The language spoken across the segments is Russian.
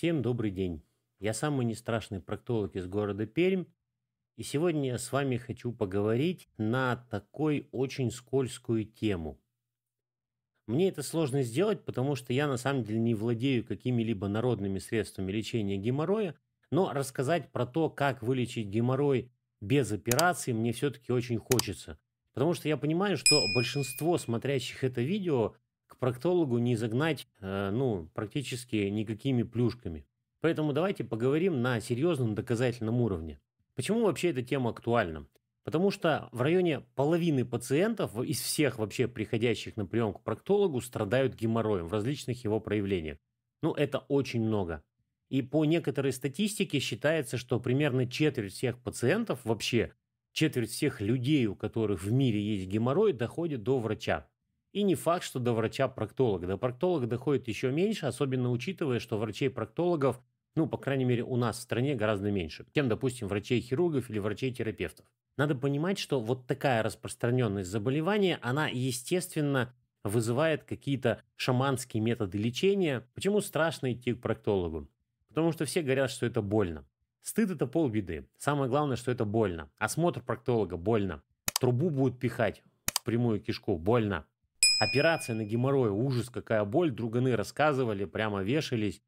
Всем добрый день. Я самый нестрашный проктолог из города Пермь. И сегодня я с вами хочу поговорить на такой очень скользкую тему. Мне это сложно сделать, потому что я на самом деле не владею какими-либо народными средствами лечения геморроя, но рассказать про то, как вылечить геморрой без операции, мне все-таки очень хочется. Потому что я понимаю, что большинство смотрящих это видео проктологу не загнать, э, ну, практически никакими плюшками. Поэтому давайте поговорим на серьезном доказательном уровне. Почему вообще эта тема актуальна? Потому что в районе половины пациентов из всех вообще приходящих на прием к проктологу страдают геморроем в различных его проявлениях. Ну, это очень много. И по некоторой статистике считается, что примерно четверть всех пациентов вообще, четверть всех людей, у которых в мире есть геморрой, доходит до врача. И не факт, что до врача-проктолога. До проктолога доходит еще меньше, особенно учитывая, что врачей-проктологов, ну, по крайней мере, у нас в стране гораздо меньше, чем, допустим, врачей-хирургов или врачей-терапевтов. Надо понимать, что вот такая распространенность заболевания, она, естественно, вызывает какие-то шаманские методы лечения. Почему страшно идти к проктологу? Потому что все говорят, что это больно. Стыд – это полбеды. Самое главное, что это больно. Осмотр проктолога – больно. Трубу будут пихать в прямую кишку – больно. Операция на геморрой, ужас, какая боль, друганы рассказывали, прямо вешались,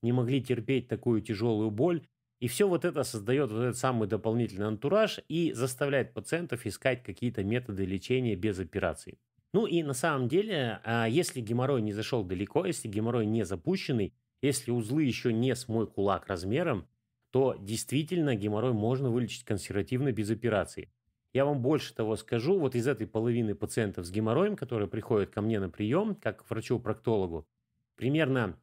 не могли терпеть такую тяжелую боль. И все вот это создает вот этот самый дополнительный антураж и заставляет пациентов искать какие-то методы лечения без операции. Ну и на самом деле, а, если геморрой не зашел далеко, если геморрой не запущенный, если узлы еще не с мой кулак размером, то действительно геморрой можно вылечить консервативно без операции. Я вам больше того скажу, вот из этой половины пациентов с геморроем, которые приходят ко мне на прием, как к врачу-проктологу, примерно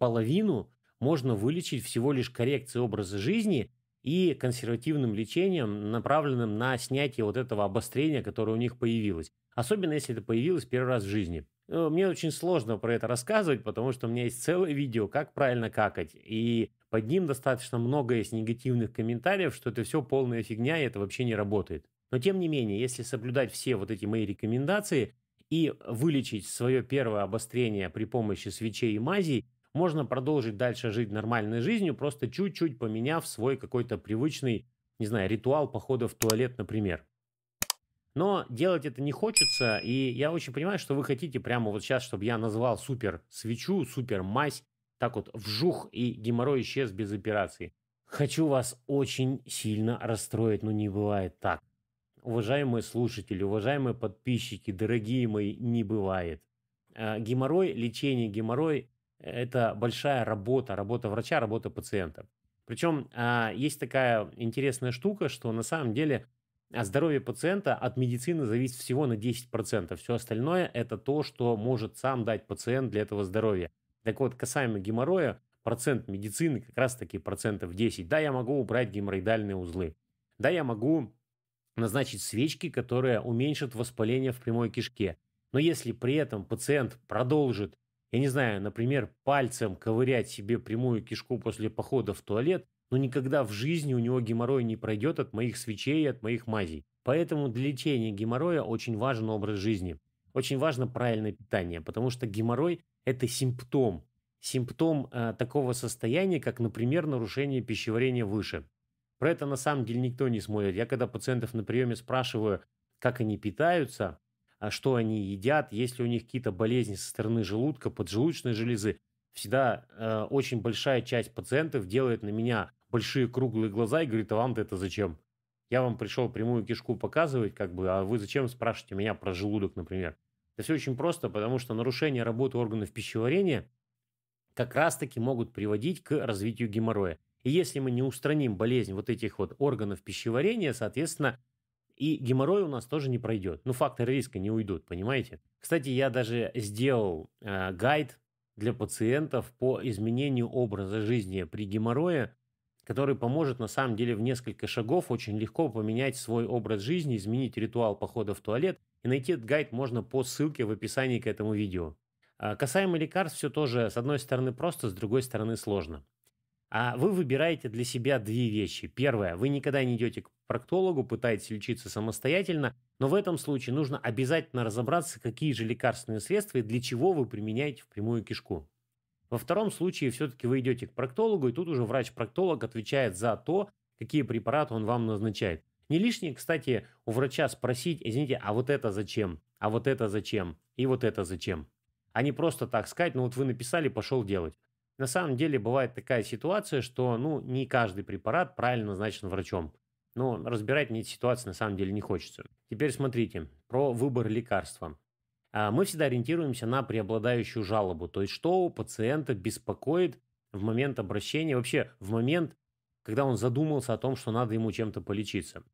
половину можно вылечить всего лишь коррекцией образа жизни и консервативным лечением, направленным на снятие вот этого обострения, которое у них появилось. Особенно, если это появилось первый раз в жизни. Э, мне очень сложно про это рассказывать, потому что у меня есть целое видео, как правильно какать. И под ним достаточно много есть негативных комментариев, что это все полная фигня, и это вообще не работает. Но тем не менее, если соблюдать все вот эти мои рекомендации и вылечить свое первое обострение при помощи свечей и мазей, можно продолжить дальше жить нормальной жизнью, просто чуть-чуть поменяв свой какой-то привычный, не знаю, ритуал похода в туалет, например. Но делать это не хочется, и я очень понимаю, что вы хотите прямо вот сейчас, чтобы я назвал супер свечу, супер мазь, так вот вжух, и геморрой исчез без операции. Хочу вас очень сильно расстроить, но не бывает так уважаемые слушатели, уважаемые подписчики, дорогие мои, не бывает. А, геморрой, лечение геморрой – это большая работа, работа врача, работа пациента. Причем а, есть такая интересная штука, что на самом деле а, здоровье пациента от медицины зависит всего на 10%. Все остальное – это то, что может сам дать пациент для этого здоровья. Так вот, касаемо геморроя, процент медицины как раз-таки процентов 10. Да, я могу убрать геморроидальные узлы. Да, я могу назначить свечки, которые уменьшат воспаление в прямой кишке. Но если при этом пациент продолжит, я не знаю, например, пальцем ковырять себе прямую кишку после похода в туалет, но ну, никогда в жизни у него геморрой не пройдет от моих свечей и от моих мазей. Поэтому для лечения геморроя очень важен образ жизни. Очень важно правильное питание, потому что геморрой – это симптом. Симптом э, такого состояния, как, например, нарушение пищеварения выше. Про это на самом деле никто не смотрит. Я когда пациентов на приеме спрашиваю, как они питаются, а что они едят, есть ли у них какие-то болезни со стороны желудка, поджелудочной железы, всегда э, очень большая часть пациентов делает на меня большие круглые глаза и говорит, а вам-то это зачем? Я вам пришел прямую кишку показывать, как бы, а вы зачем спрашиваете меня про желудок, например? Это все очень просто, потому что нарушение работы органов пищеварения как раз-таки могут приводить к развитию геморроя. И если мы не устраним болезнь вот этих вот органов пищеварения, соответственно, и геморрой у нас тоже не пройдет. Ну, факторы риска не уйдут, понимаете? Кстати, я даже сделал э, гайд для пациентов по изменению образа жизни при геморрое, который поможет на самом деле в несколько шагов очень легко поменять свой образ жизни, изменить ритуал похода в туалет. И найти этот гайд можно по ссылке в описании к этому видео. А касаемо лекарств, все тоже с одной стороны просто, с другой стороны сложно. А вы выбираете для себя две вещи. Первое, вы никогда не идете к проктологу, пытаетесь лечиться самостоятельно, но в этом случае нужно обязательно разобраться, какие же лекарственные средства и для чего вы применяете в прямую кишку. Во втором случае все-таки вы идете к проктологу, и тут уже врач-проктолог отвечает за то, какие препараты он вам назначает. Не лишнее, кстати, у врача спросить, извините, а вот это зачем? А вот это зачем? И вот это зачем? А не просто так сказать, ну вот вы написали, пошел делать. На самом деле бывает такая ситуация, что ну, не каждый препарат правильно назначен врачом. Но разбирать мне эти ситуации на самом деле не хочется. Теперь смотрите, про выбор лекарства. А, мы всегда ориентируемся на преобладающую жалобу, то есть что у пациента беспокоит в момент обращения, вообще в момент, когда он задумался о том, что надо ему чем-то полечиться.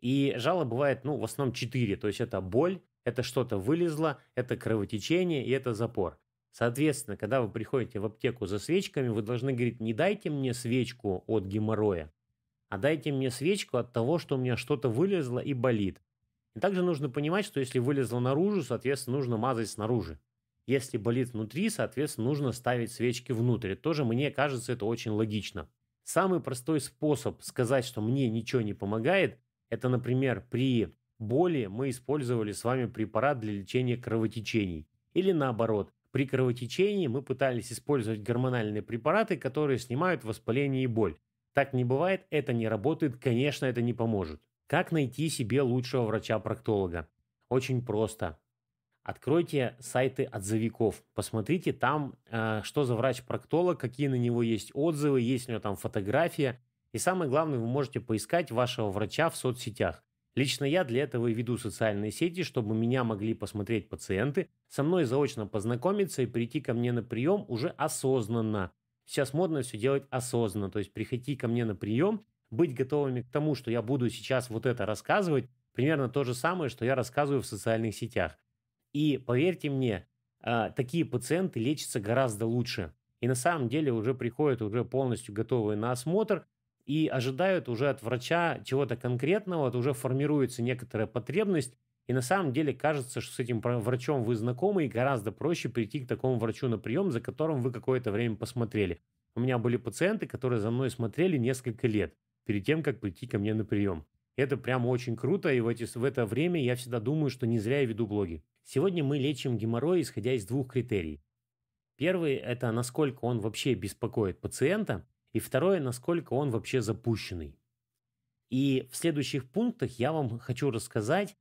И жалоб бывает, ну, в основном 4, то есть это боль, это что-то вылезло, это кровотечение и это запор. Соответственно, когда вы приходите в аптеку за свечками, вы должны говорить, не дайте мне свечку от геморроя, а дайте мне свечку от того, что у меня что-то вылезло и болит. И также нужно понимать, что если вылезло наружу, соответственно, нужно мазать снаружи. Если болит внутри, соответственно, нужно ставить свечки внутрь. Это тоже, мне кажется, это очень логично. Самый простой способ сказать, что мне ничего не помогает, это, например, при боли мы использовали с вами препарат для лечения кровотечений. Или наоборот, при кровотечении мы пытались использовать гормональные препараты, которые снимают воспаление и боль. Так не бывает, это не работает, конечно, это не поможет. Как найти себе лучшего врача-проктолога? Очень просто. Откройте сайты отзывиков, посмотрите там, э, что за врач-проктолог, какие на него есть отзывы, есть ли у него там фотография. И самое главное, вы можете поискать вашего врача в соцсетях. Лично я для этого и веду социальные сети, чтобы меня могли посмотреть пациенты, со мной заочно познакомиться и прийти ко мне на прием уже осознанно. Сейчас модно все делать осознанно, то есть приходи ко мне на прием, быть готовыми к тому, что я буду сейчас вот это рассказывать, примерно то же самое, что я рассказываю в социальных сетях. И поверьте мне, а, такие пациенты лечатся гораздо лучше. И на самом деле уже приходят уже полностью готовые на осмотр, и ожидают уже от врача чего-то конкретного, это уже формируется некоторая потребность, и на самом деле кажется, что с этим врачом вы знакомы, и гораздо проще прийти к такому врачу на прием, за которым вы какое-то время посмотрели. У меня были пациенты, которые за мной смотрели несколько лет перед тем, как прийти ко мне на прием. Это прямо очень круто, и в, эти, в это время я всегда думаю, что не зря я веду блоги. Сегодня мы лечим геморрой, исходя из двух критерий. Первый – это насколько он вообще беспокоит пациента, и второе, насколько он вообще запущенный. И в следующих пунктах я вам хочу рассказать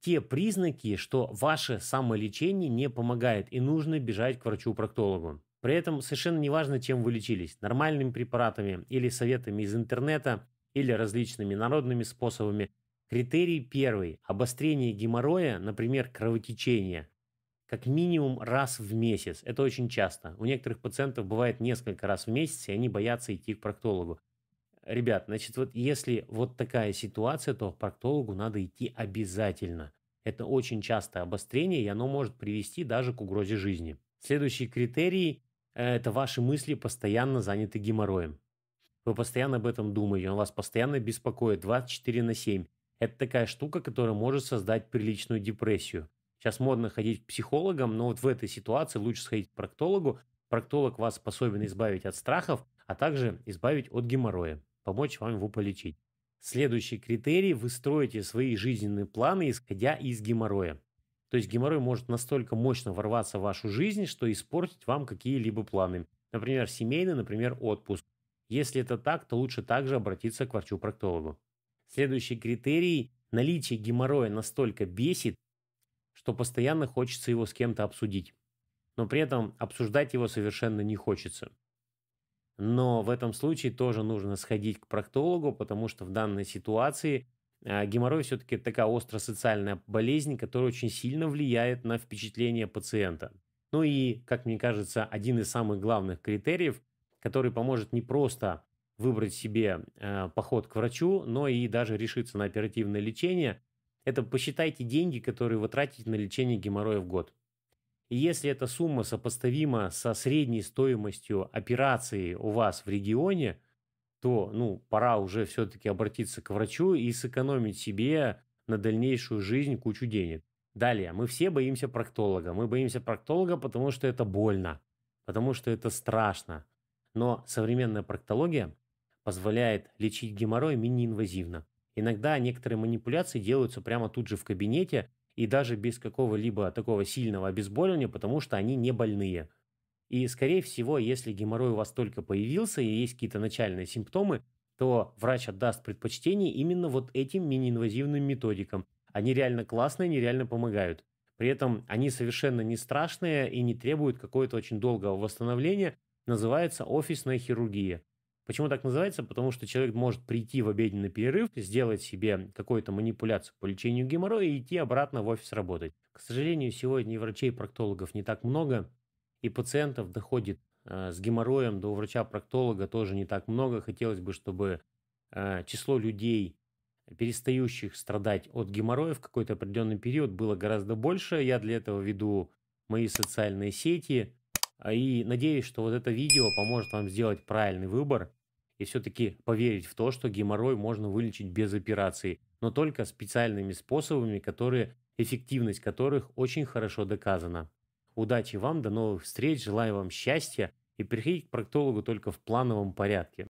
те признаки, что ваше самолечение не помогает и нужно бежать к врачу-проктологу. При этом совершенно не важно, чем вы лечились, нормальными препаратами или советами из интернета, или различными народными способами. Критерий первый – обострение геморроя, например, кровотечение, как минимум раз в месяц. Это очень часто. У некоторых пациентов бывает несколько раз в месяц, и они боятся идти к проктологу. Ребят, значит, вот если вот такая ситуация, то к проктологу надо идти обязательно. Это очень частое обострение, и оно может привести даже к угрозе жизни. Следующий критерий – это ваши мысли постоянно заняты геморроем. Вы постоянно об этом думаете, он вас постоянно беспокоит 24 на 7. Это такая штука, которая может создать приличную депрессию. Сейчас модно ходить к психологам, но вот в этой ситуации лучше сходить к проктологу. Проктолог вас способен избавить от страхов, а также избавить от геморроя, помочь вам его полечить. Следующий критерий – вы строите свои жизненные планы, исходя из геморроя. То есть геморрой может настолько мощно ворваться в вашу жизнь, что испортить вам какие-либо планы. Например, семейный, например, отпуск. Если это так, то лучше также обратиться к врачу-проктологу. Следующий критерий – наличие геморроя настолько бесит, что постоянно хочется его с кем-то обсудить, но при этом обсуждать его совершенно не хочется. Но в этом случае тоже нужно сходить к проктологу, потому что в данной ситуации а, геморрой все-таки такая социальная болезнь, которая очень сильно влияет на впечатление пациента. Ну и, как мне кажется, один из самых главных критериев, который поможет не просто выбрать себе э, поход к врачу, но и даже решиться на оперативное лечение, это посчитайте деньги, которые вы тратите на лечение геморроя в год. И если эта сумма сопоставима со средней стоимостью операции у вас в регионе, то ну, пора уже все-таки обратиться к врачу и сэкономить себе на дальнейшую жизнь кучу денег. Далее, мы все боимся проктолога. Мы боимся проктолога, потому что это больно, потому что это страшно. Но современная проктология позволяет лечить геморрой мини-инвазивно. Иногда некоторые манипуляции делаются прямо тут же в кабинете и даже без какого-либо такого сильного обезболивания, потому что они не больные. И, скорее всего, если геморрой у вас только появился и есть какие-то начальные симптомы, то врач отдаст предпочтение именно вот этим мини-инвазивным методикам. Они реально классные, они реально помогают. При этом они совершенно не страшные и не требуют какого-то очень долгого восстановления. Называется офисная хирургия. Почему так называется? Потому что человек может прийти в обеденный перерыв, сделать себе какую-то манипуляцию по лечению геморроя и идти обратно в офис работать. К сожалению, сегодня врачей-проктологов не так много, и пациентов доходит э, с геморроем до врача-проктолога тоже не так много. Хотелось бы, чтобы э, число людей, перестающих страдать от геморроя в какой-то определенный период, было гораздо больше. Я для этого веду мои социальные сети, а, и надеюсь, что вот это видео поможет вам сделать правильный выбор и все-таки поверить в то, что геморрой можно вылечить без операции, но только специальными способами, которые, эффективность которых очень хорошо доказана. Удачи вам, до новых встреч, желаю вам счастья и приходите к проктологу только в плановом порядке.